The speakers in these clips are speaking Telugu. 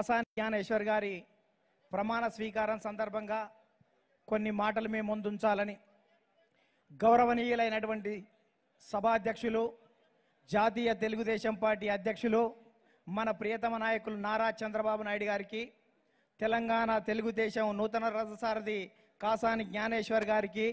కాసాని జ్ఞానేశ్వర్ గారి ప్రమాణ స్వీకారం సందర్భంగా కొన్ని మాటలు మేము ముందుంచాలని గౌరవనీయులైనటువంటి సభాధ్యక్షులు జాతీయ తెలుగుదేశం పార్టీ అధ్యక్షులు మన ప్రియతమ నాయకులు నారా చంద్రబాబు నాయుడు గారికి తెలంగాణ తెలుగుదేశం నూతన రథసారథి కాసాని జ్ఞానేశ్వర్ గారికి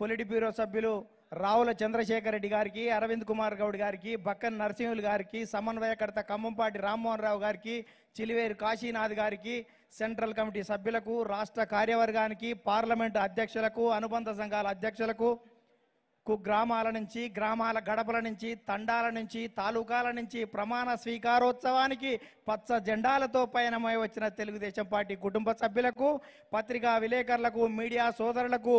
పొలిటి బ్యూరో సభ్యులు రావుల చంద్రశేఖర్ రెడ్డి గారికి అరవింద్ కుమార్ గౌడ్ గారికి బక్కన్ నరసింహులు గారికి సమన్వయకర్త ఖమ్మంపాటి రామ్మోహన్ రావు గారికి చిలివేరు కాశీనాథ్ గారికి సెంట్రల్ కమిటీ సభ్యులకు రాష్ట్ర కార్యవర్గానికి పార్లమెంటు అధ్యక్షులకు అనుబంధ సంఘాల అధ్యక్షులకు గ్రామాల నుంచి గ్రామాల గడపల నుంచి తండాల నుంచి తాలూకాల నుంచి ప్రమాణ స్వీకారోత్సవానికి పచ్చ జెండాలతో పయనమై వచ్చిన తెలుగుదేశం పార్టీ కుటుంబ సభ్యులకు పత్రికా విలేకరులకు మీడియా సోదరులకు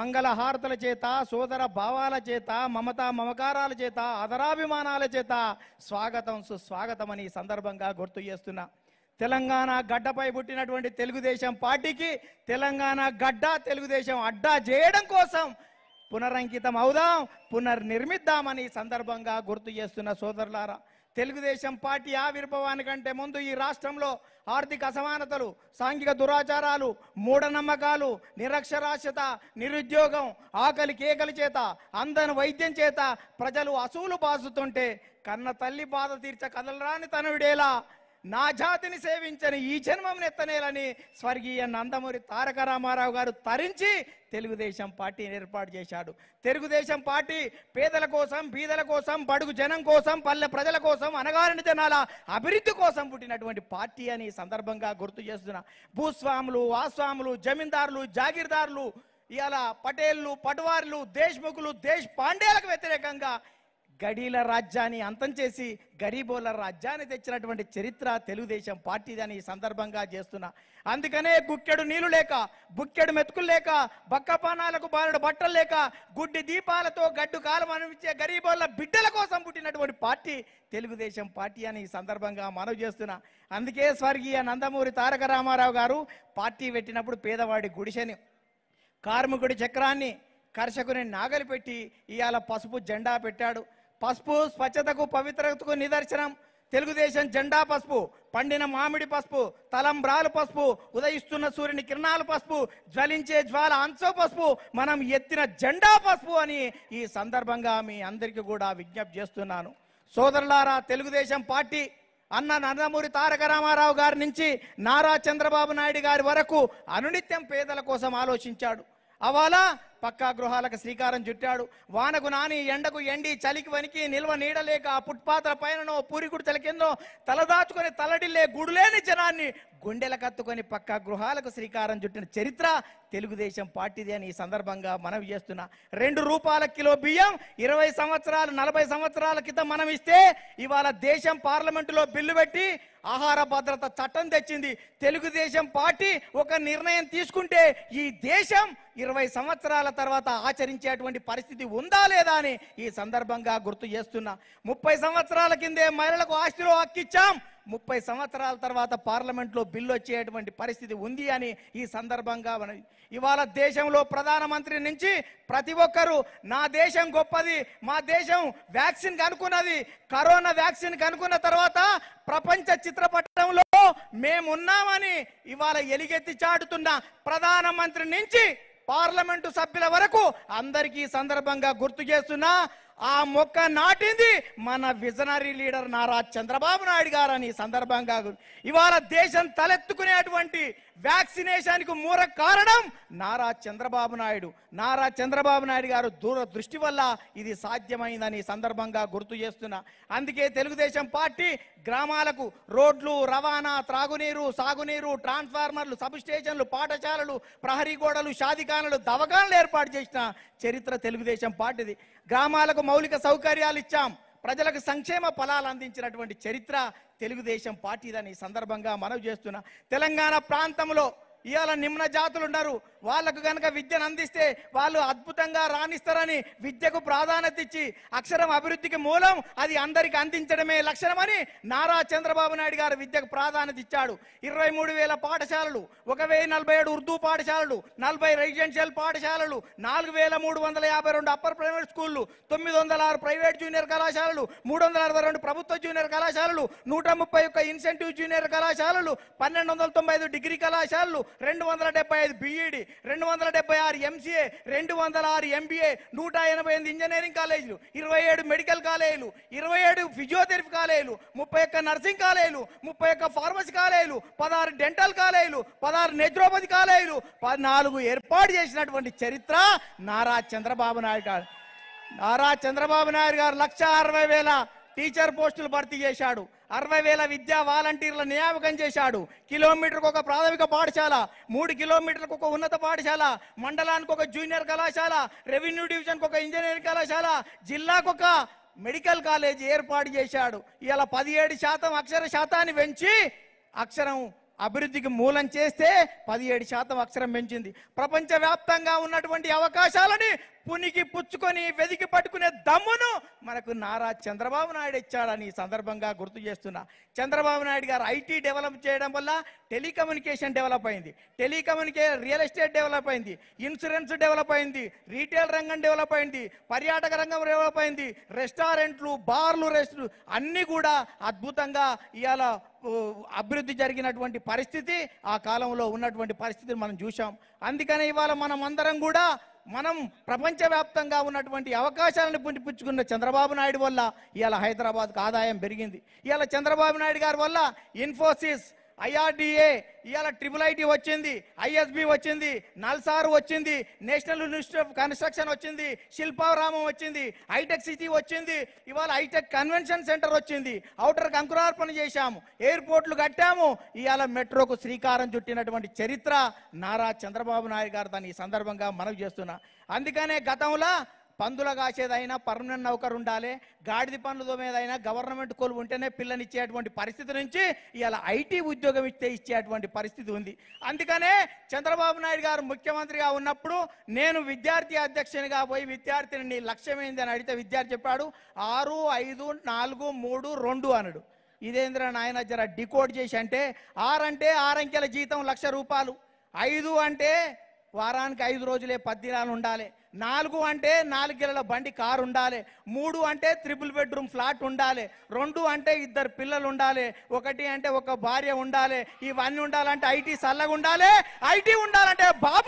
మంగళ హారతుల చేత సోదర భావాల చేత మమతా మమకారాల చేత అదరాభిమానాల చేత స్వాగతం సుస్వాగతం అని సందర్భంగా గుర్తు చేస్తున్నా తెలంగాణ గడ్డపై పుట్టినటువంటి తెలుగుదేశం పార్టీకి తెలంగాణ గడ్డ తెలుగుదేశం అడ్డా చేయడం కోసం పునరంకితం అవుదాం పునర్నిర్మిద్దామని సందర్భంగా గుర్తు చేస్తున్న సోదరులారా తెలుగుదేశం పార్టీ ఆవిర్భవానికంటే ముందు ఈ రాష్ట్రంలో ఆర్థిక అసమానతలు సాంఘిక దురాచారాలు మూఢనమ్మకాలు నిరక్షరాస్యత నిరుద్యోగం ఆకలి కేకలి చేత అందని వైద్యం చేత ప్రజలు అసూలు బాసుతుంటే కన్న తల్లి బాధ తీర్చ కదలరాని తనవిడేలా నా జాతిని సేవించని ఈ జన్మం ఎత్తనేలని స్వర్గీయ నందమూరి తారక రామారావు గారు తరించి తెలుగుదేశం పార్టీని ఏర్పాటు చేశాడు తెలుగుదేశం పార్టీ పేదల కోసం బీదల కోసం బడుగు జనం కోసం పల్లె ప్రజల కోసం అనగారిన జనాల అభివృద్ధి కోసం పుట్టినటువంటి పార్టీ అని సందర్భంగా గుర్తు చేస్తున్నా భూస్వాములు వాస్వాములు జమీందారులు జాగీర్దారులు ఇలా పటేళ్లు పటవార్లు దేశ్ముఖులు దేశ్ పాండేలకు వ్యతిరేకంగా గడీల రాజ్యాన్ని అంతం చేసి గరీబోల రాజ్యాన్ని తెచ్చినటువంటి చరిత్ర తెలుగుదేశం పార్టీ దాన్ని ఈ సందర్భంగా చేస్తున్నా అందుకనే గుక్కెడు నీళ్లు లేక బుక్కెడు మెతుకులు లేక బక్కపానాలకు బాలుడు బట్టలు లేక గుడ్డి దీపాలతో గడ్డు కాలం అనిపించే గరీబోళ్ళ బిడ్డల కోసం పుట్టినటువంటి పార్టీ తెలుగుదేశం పార్టీ అని ఈ సందర్భంగా మనవి చేస్తున్నా అందుకే స్వర్గీయ నందమూరి తారక రామారావు గారు పార్టీ పెట్టినప్పుడు పేదవాడి గుడిసెని కార్మికుడి చక్రాన్ని కర్షకుని నాగలి పెట్టి ఇవాళ పసుపు జెండా పెట్టాడు పసుపు స్వచ్ఛతకు పవిత్రతకు నిదర్శనం తెలుగుదేశం జెండా పసుపు పండిన మామిడి పసుపు తలంబ్రాలు పసుపు ఉదయిస్తున్న సూర్యుని కిరణాలు పసుపు జ్వలించే జ్వాల అంచో పసుపు మనం ఎత్తిన జెండా పసుపు అని ఈ సందర్భంగా మీ అందరికీ కూడా విజ్ఞప్తి చేస్తున్నాను సోదరులారా తెలుగుదేశం పార్టీ అన్న నందమూరి తారక రామారావు గారి నుంచి నారా చంద్రబాబు నాయుడు గారి వరకు అనునిత్యం పేదల కోసం ఆలోచించాడు అవాలా పక్కా గృహాలకు శ్రీకారం చుట్టాడు వానకు నాని ఎండకు ఎండి చలికి వనికి నిల్వ నీడలేక ఆ పైననో పూరికుడు తల కిందో తలదాచుకొని తలడిల్లే గుడులేని జనాన్ని గుండెల కత్తుకొని పక్క గృహాలకు శ్రీకారం చుట్టిన చరిత్ర తెలుగుదేశం పార్టీది అని ఈ సందర్భంగా మనవి చేస్తున్నా రెండు రూపాయల కిలో బియ్యం ఇరవై సంవత్సరాలు నలభై సంవత్సరాల క్రితం మనం ఇస్తే ఇవాళ దేశం పార్లమెంటులో బిల్లు పెట్టి ఆహార భద్రత చట్టం తెచ్చింది తెలుగుదేశం పార్టీ ఒక నిర్ణయం తీసుకుంటే ఈ దేశం ఇరవై సంవత్సరాల తర్వాత ఆచరించేటువంటి పరిస్థితి ఉందా లేదా అని ఈ సందర్భంగా గుర్తు చేస్తున్నా ముప్పై సంవత్సరాల కిందే మహిళలకు ఆస్తిలో హక్కిచ్చాం ముప్పై సంవత్సరాల తర్వాత పార్లమెంట్లో బిల్లు వచ్చేటువంటి పరిస్థితి ఉంది అని ఈ సందర్భంగా మన ఇవాళ దేశంలో ప్రధానమంత్రి నుంచి ప్రతి ఒక్కరూ నా దేశం గొప్పది మా దేశం వ్యాక్సిన్ కనుక్కున్నది కరోనా వ్యాక్సిన్ కనుక్కున్న తర్వాత ప్రపంచ చిత్రపటంలో మేమున్నామని ఇవాళ ఎలిగెత్తి చాటుతున్న ప్రధానమంత్రి నుంచి పార్లమెంటు సభ్యుల వరకు అందరికీ సందర్భంగా గుర్తు చేస్తున్నా ఆ మొక్క నాటింది మన విజనరీ లీడర్ నారా చంద్రబాబు నాయుడు గారని సందర్భంగా ఇవాళ దేశం తలెత్తుకునేటువంటి వ్యాక్సినేషన్కు మూల కారణం నారా చంద్రబాబు నాయుడు నారా చంద్రబాబు నాయుడు గారు దూరదృష్టి వల్ల ఇది సాధ్యమైందని సందర్భంగా గుర్తు చేస్తున్నా అందుకే తెలుగుదేశం పార్టీ గ్రామాలకు రోడ్లు రవాణా త్రాగునీరు సాగునీరు ట్రాన్స్ఫార్మర్లు స్టేషన్లు పాఠశాలలు ప్రహరీ గోడలు షాదికానలు దవకాలను ఏర్పాటు చేసిన చరిత్ర తెలుగుదేశం పార్టీది గ్రామాలకు మౌలిక సౌకర్యాలు ఇచ్చాం ప్రజలకు సంక్షేమ ఫలాలు అందించినటువంటి చరిత్ర తెలుగుదేశం పార్టీదని సందర్భంగా మనవి చేస్తున్నా తెలంగాణ ప్రాంతంలో ఇవాళ నిమ్న జాతులు ఉన్నారు వాళ్ళకు కనుక విద్యను అందిస్తే వాళ్ళు అద్భుతంగా రాణిస్తారని విద్యకు ప్రాధాన్యత ఇచ్చి అక్షరం అభివృద్ధికి మూలం అది అందరికి అందించడమే లక్షణమని నారా చంద్రబాబు నాయుడు గారు విద్యకు ప్రాధాన్యత ఇచ్చాడు ఇరవై మూడు వేల పాఠశాలలు ఒక వెయ్యి నలభై ఏడు ఉర్దూ పాఠశాలలు నలభై రెసిడెన్షియల్ పాఠశాలలు నాలుగు వేల మూడు వందల యాభై రెండు అప్పర్ ప్రైవేట్ స్కూళ్ళు తొమ్మిది వందల ఆరు ప్రైవేట్ జూనియర్ కళాశాలలు మూడు వందల అరవై రెండు ప్రభుత్వ జూనియర్ కళాశాలలు నూట ముప్పై ఒక్క ఇన్సెంటివ్ జూనియర్ కళాశాలలు పన్నెండు వందల తొంభై ఐదు డిగ్రీ కళాశాలలు రెండు వందల డెబ్బై ఐదు బిఈడి e రెండు వందల డెబ్బై ఆరు ఎంసీఏ రెండు వందల ఆరు ఎంబీఏ నూట ఎనభై ఎనిమిది ఇంజనీరింగ్ కాలేజీలు ఇరవై ఏడు మెడికల్ కాలేజీలు ఇరవై ఏడు ఫిజియోథెరపీ కాలేజీలు ముప్పై ఒక్క నర్సింగ్ కాలేజీలు ముప్పై ఒక్క ఫార్మసీ కాలేజీలు పదహారు డెంటల్ కాలేజీలు పదహారు నేచురోపతి కాలేజీలు పద్నాలుగు ఏర్పాటు చేసినటువంటి చరిత్ర నారా చంద్రబాబు నాయుడు గారు నారా చంద్రబాబు నాయుడు గారు లక్ష అరవై వేల టీచర్ పోస్టులు భర్తీ చేశాడు అరవై వేల విద్యా వాలంటీర్ల నియామకం చేశాడు కిలోమీటర్కు ఒక ప్రాథమిక పాఠశాల మూడు కిలోమీటర్కు ఒక ఉన్నత పాఠశాల మండలానికి ఒక జూనియర్ కళాశాల రెవెన్యూ డివిజన్కి ఒక ఇంజనీరింగ్ కళాశాల జిల్లాకు ఒక మెడికల్ కాలేజ్ ఏర్పాటు చేశాడు ఇలా పదిహేడు శాతం అక్షర శాతాన్ని పెంచి అక్షరం అభివృద్ధికి మూలం చేస్తే పదిహేడు శాతం అక్షరం పెంచింది ప్రపంచవ్యాప్తంగా ఉన్నటువంటి అవకాశాలని పునికి పుచ్చుకొని వెదికి పట్టుకునే దమ్మును మనకు నారా చంద్రబాబు నాయుడు ఇచ్చాడని సందర్భంగా గుర్తు చేస్తున్నా చంద్రబాబు నాయుడు గారు ఐటీ డెవలప్ చేయడం వల్ల టెలికమ్యూనికేషన్ డెవలప్ అయింది టెలికమ్యూనికే రియల్ ఎస్టేట్ డెవలప్ అయింది ఇన్సూరెన్స్ డెవలప్ అయింది రీటైల్ రంగం డెవలప్ అయింది పర్యాటక రంగం డెవలప్ అయింది రెస్టారెంట్లు బార్లు రెస్ట్ అన్నీ కూడా అద్భుతంగా ఇవాళ అభివృద్ధి జరిగినటువంటి పరిస్థితి ఆ కాలంలో ఉన్నటువంటి పరిస్థితిని మనం చూసాం అందుకనే ఇవాళ మనం అందరం కూడా మనం ప్రపంచవ్యాప్తంగా ఉన్నటువంటి అవకాశాలను పుంటిపుచ్చుకున్న చంద్రబాబు నాయుడు వల్ల ఇవాళ హైదరాబాద్కు ఆదాయం పెరిగింది ఇవాళ చంద్రబాబు నాయుడు గారి వల్ల ఇన్ఫోసిస్ ఐఆర్డిఏ ఇవాళ ట్రిపుల్ ఐటీ వచ్చింది ఐఎస్బి వచ్చింది నల్సార్ వచ్చింది నేషనల్ ఇన్స్టిట్యూట్ ఆఫ్ కన్స్ట్రక్షన్ వచ్చింది శిల్పారామం వచ్చింది హైటెక్ సిటీ వచ్చింది ఇవాళ హైటెక్ కన్వెన్షన్ సెంటర్ వచ్చింది ఔటర్ కంకురార్పణ చేశాము ఎయిర్పోర్ట్లు కట్టాము ఇవాళ మెట్రోకు శ్రీకారం చుట్టినటువంటి చరిత్ర నారా చంద్రబాబు నాయుడు గారు దాన్ని ఈ సందర్భంగా మనవి చేస్తున్నా అందుకనే గతంలో పందుల కాసేదైనా పర్మనెంట్ నౌకరు ఉండాలి గాడిది పనుల మీదైనా గవర్నమెంట్ కోలు ఉంటేనే పిల్లనిచ్చేటువంటి పరిస్థితి నుంచి ఇలా ఐటీ ఉద్యోగం ఇస్తే ఇచ్చేటువంటి పరిస్థితి ఉంది అందుకనే చంద్రబాబు నాయుడు గారు ముఖ్యమంత్రిగా ఉన్నప్పుడు నేను విద్యార్థి అధ్యక్షునిగా పోయి విద్యార్థిని నీ లక్ష్యం అడిగితే విద్యార్థి చెప్పాడు ఆరు ఐదు నాలుగు మూడు రెండు అనడు ఇదేంద్ర నాయన జర డికోడ్ చేసి అంటే ఆరంటే ఆరంకెల జీతం లక్ష రూపాయలు ఐదు అంటే వారానికి ఐదు రోజులే పద్దినాలు ఉండాలి నాలుగు అంటే నాలుగు బండి కారు ఉండాలి మూడు అంటే త్రిపుల్ బెడ్రూమ్ ఫ్లాట్ ఉండాలి రెండు అంటే ఇద్దరు పిల్లలు ఉండాలి ఒకటి అంటే ఒక భార్య ఉండాలి ఇవన్నీ ఉండాలంటే ఐటీ సల్లగా ఉండాలి ఐటీ ఉండాలంటే బాబు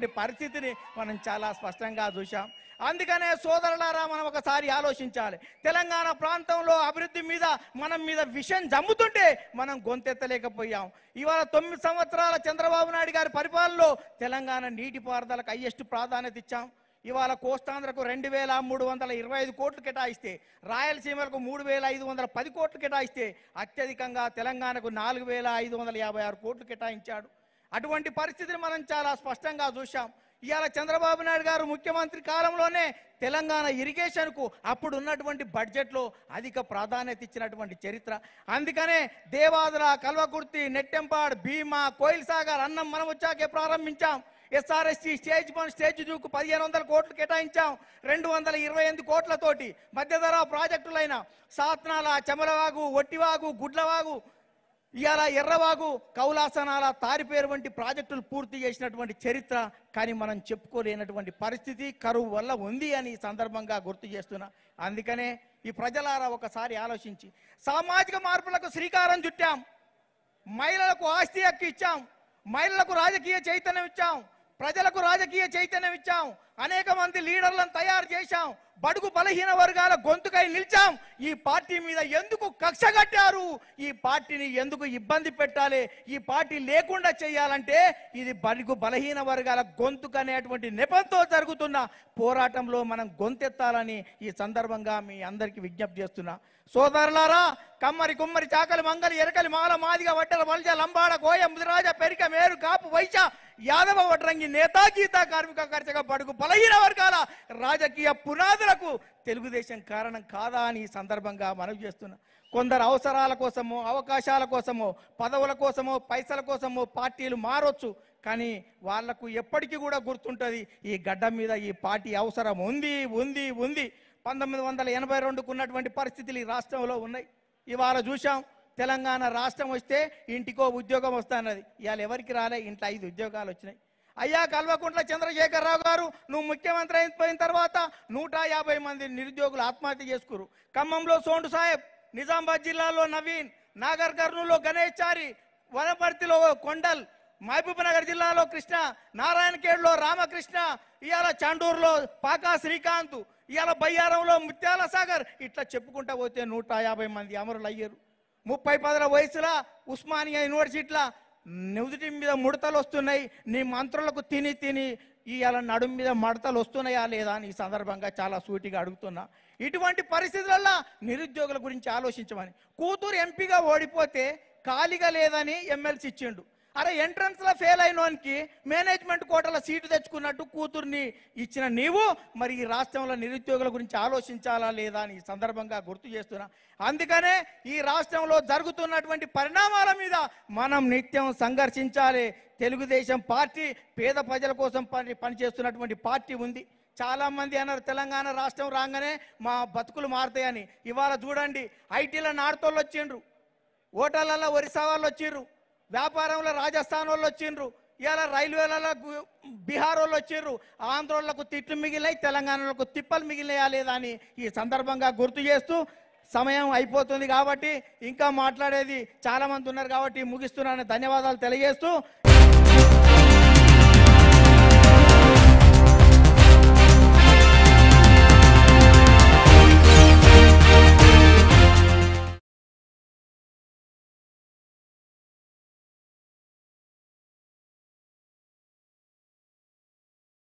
ఉన్నటువంటి పరిస్థితిని మనం చాలా స్పష్టంగా చూసాం అందుకనే సోదరులారా మనం ఒకసారి ఆలోచించాలి తెలంగాణ ప్రాంతంలో అభివృద్ధి మీద మనం మీద విషయం జమ్ముతుంటే మనం గొంతెత్తలేకపోయాం ఇవాళ తొమ్మిది సంవత్సరాల చంద్రబాబు నాయుడు గారి పరిపాలనలో తెలంగాణ నీటిపారుదలకు హయ్యెస్ట్ ప్రాధాన్యత ఇచ్చాం ఇవాళ కోస్తాంధ్రకు రెండు వేల మూడు వందల ఇరవై ఐదు కోట్లు కేటాయిస్తే రాయలసీమలకు మూడు వేల ఐదు వందల పది కోట్లు కేటాయిస్తే అత్యధికంగా తెలంగాణకు నాలుగు వేల ఐదు వందల యాభై ఆరు కోట్లు కేటాయించాడు అటువంటి పరిస్థితిని మనం చాలా స్పష్టంగా చూశాం ఇవాళ చంద్రబాబు నాయుడు గారు ముఖ్యమంత్రి కాలంలోనే తెలంగాణ ఇరిగేషన్కు అప్పుడు ఉన్నటువంటి బడ్జెట్లో అధిక ప్రాధాన్యత ఇచ్చినటువంటి చరిత్ర అందుకనే దేవాదుల కల్వకుర్తి నెట్టెంపాడు భీమా కోయిల్ సాగర్ అన్నం మనం వచ్చాకే ప్రారంభించాం ఎస్ఆర్ఎస్సీ స్టేజ్ వన్ స్టేజ్ టూకు పదిహేను వందల కోట్లు కేటాయించాం రెండు వందల ఇరవై ఎనిమిది కోట్లతోటి మధ్యధర ప్రాజెక్టులైన సాత్నాల చమరవాగు ఒట్టివాగు గుడ్లవాగు ఇవాళ ఎర్రవాగు కౌలాసనాల తారిపేరు వంటి ప్రాజెక్టులు పూర్తి చేసినటువంటి చరిత్ర కానీ మనం చెప్పుకోలేనటువంటి పరిస్థితి కరువు వల్ల ఉంది అని ఈ సందర్భంగా గుర్తు చేస్తున్నా అందుకనే ఈ ప్రజలారా ఒకసారి ఆలోచించి సామాజిక మార్పులకు శ్రీకారం చుట్టాం మహిళలకు ఆస్తి హక్కు ఇచ్చాం మహిళలకు రాజకీయ చైతన్యం ఇచ్చాం ప్రజలకు రాజకీయ చైతన్యం ఇచ్చాం అనేక మంది లీడర్లను తయారు చేశాం బడుగు బలహీన వర్గాల గొంతుకై నిలిచాం ఈ పార్టీ మీద ఎందుకు కక్ష కట్టారు ఈ పార్టీని ఎందుకు ఇబ్బంది పెట్టాలి ఈ పార్టీ లేకుండా చేయాలంటే ఇది బడుగు బలహీన వర్గాల గొంతుక అనేటువంటి నెపంతో జరుగుతున్న పోరాటంలో మనం గొంతెత్తాలని ఈ సందర్భంగా మీ అందరికీ విజ్ఞప్తి చేస్తున్నా సోదరులారా కమ్మరి కుమ్మరి చాకలి మంగలి ఎరకలి మాల మాదిగ వడ్డల మల్జ లంబాడ కోయ ముదిరాజ పెరిక మేరు కాపు వైశ యాదవ వడ్రంగి నేతా గీతా కార్మిక కార్యగా బడుగు బలహీన వర్గాల రాజకీయ పునాదులకు తెలుగుదేశం కారణం కాదా అని సందర్భంగా మనవి చేస్తున్నా కొందరు అవసరాల కోసమో అవకాశాల కోసమో పదవుల కోసమో పైసల కోసమో పార్టీలు మారొచ్చు కానీ వాళ్లకు ఎప్పటికీ కూడా గుర్తుంటుంది ఈ గడ్డ మీద ఈ పార్టీ అవసరం ఉంది ఉంది ఉంది పంతొమ్మిది వందల ఎనభై రెండుకు ఉన్నటువంటి పరిస్థితులు ఈ రాష్ట్రంలో ఉన్నాయి ఇవాళ చూసాం తెలంగాణ రాష్ట్రం వస్తే ఇంటికో ఉద్యోగం వస్తానది ఇవాళ ఎవరికి రాలే ఇంట్లో ఐదు ఉద్యోగాలు వచ్చినాయి అయ్యా కల్వకుంట్ల చంద్రశేఖర్ రావు గారు నువ్వు ముఖ్యమంత్రి అయిపోయిన తర్వాత నూట యాభై మంది నిరుద్యోగులు ఆత్మహత్య చేసుకురు ఖమ్మంలో సోండు సాహెబ్ నిజామాబాద్ జిల్లాలో నవీన్ నాగర్ కర్నూలులో గణేష్ చారి వనపర్తిలో కొండల్ మహబూబ్నగర్ జిల్లాలో కృష్ణ నారాయణఖేడ్లో రామకృష్ణ ఇవాళ చాండూరులో పాకా శ్రీకాంత్ ఇవాళ బయ్యారంలో ముత్యాల సాగర్ ఇట్లా చెప్పుకుంటా పోతే నూట యాభై మంది అమరులు అయ్యారు ముప్పై పదల వయసులో ఉస్మానియా యూనివర్సిటీలో నుదుటి మీద ముడతలు వస్తున్నాయి నీ మంత్రులకు తిని తిని ఇవాళ నడుము మీద మడతలు వస్తున్నాయా లేదా అని ఈ సందర్భంగా చాలా సూటిగా అడుగుతున్నా ఇటువంటి పరిస్థితులలో నిరుద్యోగుల గురించి ఆలోచించమని కూతురు ఎంపీగా ఓడిపోతే ఖాళీగా లేదని ఎమ్మెల్సీ ఇచ్చిండు అరే ఎంట్రన్స్లో ఫెయిల్ అయినోనికి మేనేజ్మెంట్ కోటలో సీటు తెచ్చుకున్నట్టు కూతుర్ని ఇచ్చిన నీవు మరి ఈ రాష్ట్రంలో నిరుద్యోగుల గురించి ఆలోచించాలా లేదా అని ఈ సందర్భంగా గుర్తు చేస్తున్నా అందుకనే ఈ రాష్ట్రంలో జరుగుతున్నటువంటి పరిణామాల మీద మనం నిత్యం సంఘర్షించాలి తెలుగుదేశం పార్టీ పేద ప్రజల కోసం పని పనిచేస్తున్నటువంటి పార్టీ ఉంది చాలామంది అన్నారు తెలంగాణ రాష్ట్రం రాగానే మా బతుకులు మారుతాయని ఇవాళ చూడండి ఐటీల నాడుతోళ్ళు వచ్చిండ్రు ఓటర్లలో ఒరిసా వాళ్ళు వచ్చిండ్రు వ్యాపారంలో రాజస్థాన్ వాళ్ళు వచ్చిండ్రు ఇవాళ రైల్వేలలో బీహార్ వాళ్ళు వచ్చిర్రు వాళ్ళకు తిట్లు మిగిలినాయి తెలంగాణలకు తిప్పలు మిగిలినాయా లేదా అని ఈ సందర్భంగా గుర్తు చేస్తూ సమయం అయిపోతుంది కాబట్టి ఇంకా మాట్లాడేది చాలామంది ఉన్నారు కాబట్టి ముగిస్తున్నాను ధన్యవాదాలు తెలియజేస్తూ